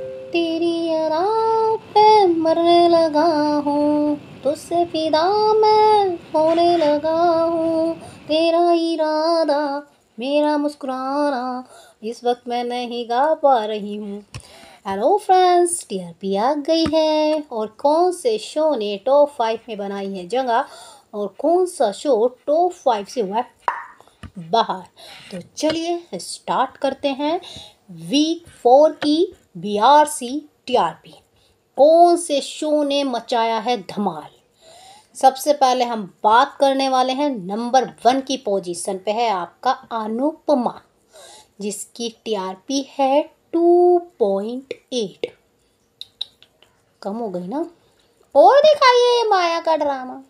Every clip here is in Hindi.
तेरी पे मरने लगा हूँ तुझसे फिदा मैं होने लगा हूँ तेरा इरादा मेरा मुस्कुराना इस वक्त मैं नहीं गा पा रही हूँ हेलो फ्रेंड्स टीआरपी आ गई है और कौन से शो ने टॉप फाइव में बनाई है जगह और कौन सा शो टॉप फाइव से हुआ बाहर तो चलिए स्टार्ट करते हैं वीक फोर की बीआरसी टीआरपी कौन से शो ने मचाया है धमाल सबसे पहले हम बात करने वाले हैं नंबर वन की पोजीशन पे है आपका अनुपमा जिसकी टीआरपी है टू पॉइंट एट कम हो गई ना और दिखाइए माया का drama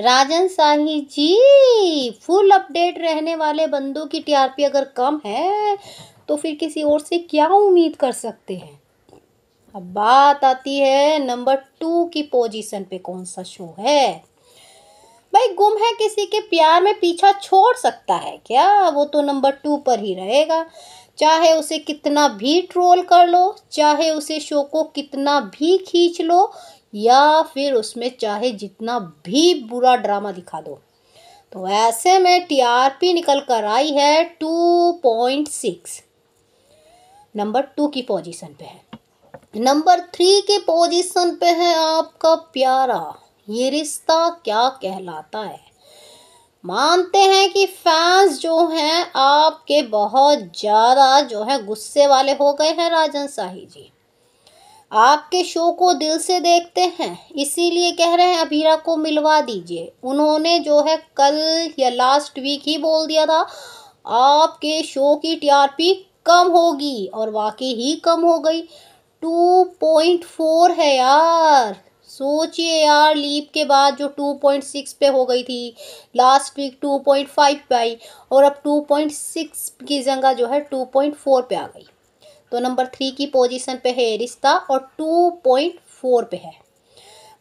Rajan Shahi ji full update रहने वाले बंदों की टीआरपी अगर कम है तो फिर किसी और से क्या उम्मीद कर सकते हैं अब बात आती है नंबर टू की पोजीशन पे कौन सा शो है भाई गुम है किसी के प्यार में पीछा छोड़ सकता है क्या वो तो नंबर टू पर ही रहेगा चाहे उसे कितना भी ट्रोल कर लो चाहे उसे शो को कितना भी खींच लो या फिर उसमें चाहे जितना भी बुरा ड्रामा दिखा दो तो ऐसे में टीआरपी निकल कर आई है two point six number two की पोजीशन पे है नंबर थ्री के पोजीशन पे है आपका प्यारा ये रिश्ता क्या कहलाता है मानते हैं कि फैंस जो हैं आपके बहुत ज़्यादा जो है गुस्से वाले हो गए हैं राजन शाही जी आपके शो को दिल से देखते हैं इसीलिए कह रहे हैं अबीरा को मिलवा दीजिए उन्होंने जो है कल या लास्ट वीक ही बोल दिया था आपके शो की टीआरपी कम होगी और वाकई ही कम हो गई टू पॉइंट फोर है यार सोचिए यार लीप के बाद जो टू पॉइंट सिक्स पे हो गई थी last week two point five पे आई और अब टू पॉइंट सिक्स की जगह जो है टू पॉइंट फोर पे आ गई तो नंबर थ्री की पोजीशन पे है रिश्ता और टू पॉइंट फोर पे है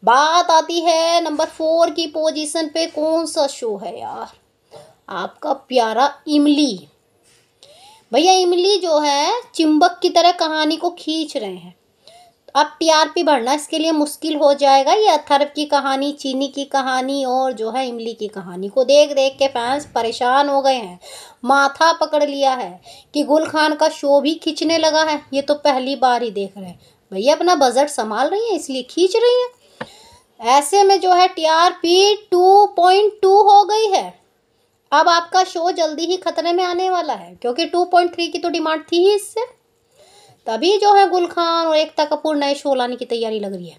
बात आती है नंबर फोर की पोजीशन पे कौन सा शो है यार आपका प्यारा इमली भैया इमली जो है चिंबक की तरह कहानी को खींच रहे हैं अब टीआरपी बढ़ना इसके लिए मुश्किल हो जाएगा ये अथर्व की कहानी चीनी की कहानी और जो है इमली की कहानी को देख देख के फैंस परेशान हो गए हैं माथा पकड़ लिया है कि गुल खान का शो भी खींचने लगा है ये तो पहली बार ही देख रहे हैं भैया अपना बजट संभाल रही हैं इसलिए खींच रही हैं ऐसे में जो है टी पॉइंट टू हो गई है अब आपका शो जल्दी ही खतरे में आने वाला है क्योंकि टू पॉइंट थ्री की तो डिमांड थी ही इससे तभी जो है गुल खान और एकता कपूर नए शो लाने की तैयारी लग रही है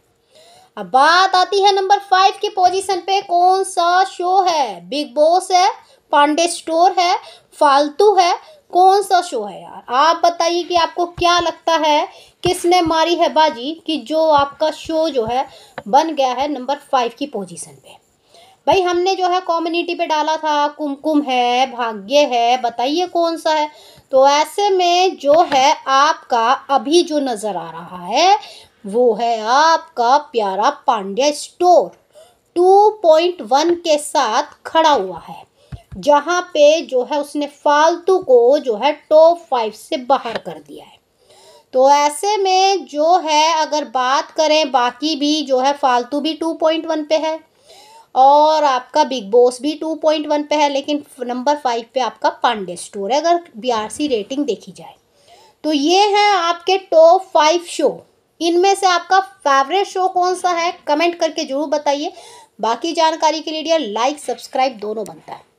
अब बात आती है नंबर फाइव की पोजीशन पे कौन सा शो है बिग बॉस है पांडे स्टोर है फालतू है कौन सा शो है यार आप बताइए कि आपको क्या लगता है किसने मारी है बाजी कि जो आपका शो जो है बन गया है नंबर फाइव की पोजीशन पे भाई हमने जो है कम्युनिटी पे डाला था कुमकुम है भाग्य है बताइए कौन सा है तो ऐसे में जो है आपका अभी जो नज़र आ रहा है वो है आपका प्यारा पांड्या स्टोर 2.1 के साथ खड़ा हुआ है जहाँ पे जो है उसने फालतू को जो है टॉप फाइव से बाहर कर दिया है तो ऐसे में जो है अगर बात करें बाकी भी जो है फालतू भी 2.1 पे है और आपका बिग बॉस भी टू पॉइंट वन पे है लेकिन नंबर फाइव पे आपका पांडे स्टोर है अगर बीआरसी रेटिंग देखी जाए तो ये हैं आपके टॉप फाइव शो इनमें से आपका फेवरेट शो कौन सा है कमेंट करके ज़रूर बताइए बाकी जानकारी के लिए लाइक सब्सक्राइब दोनों बनता है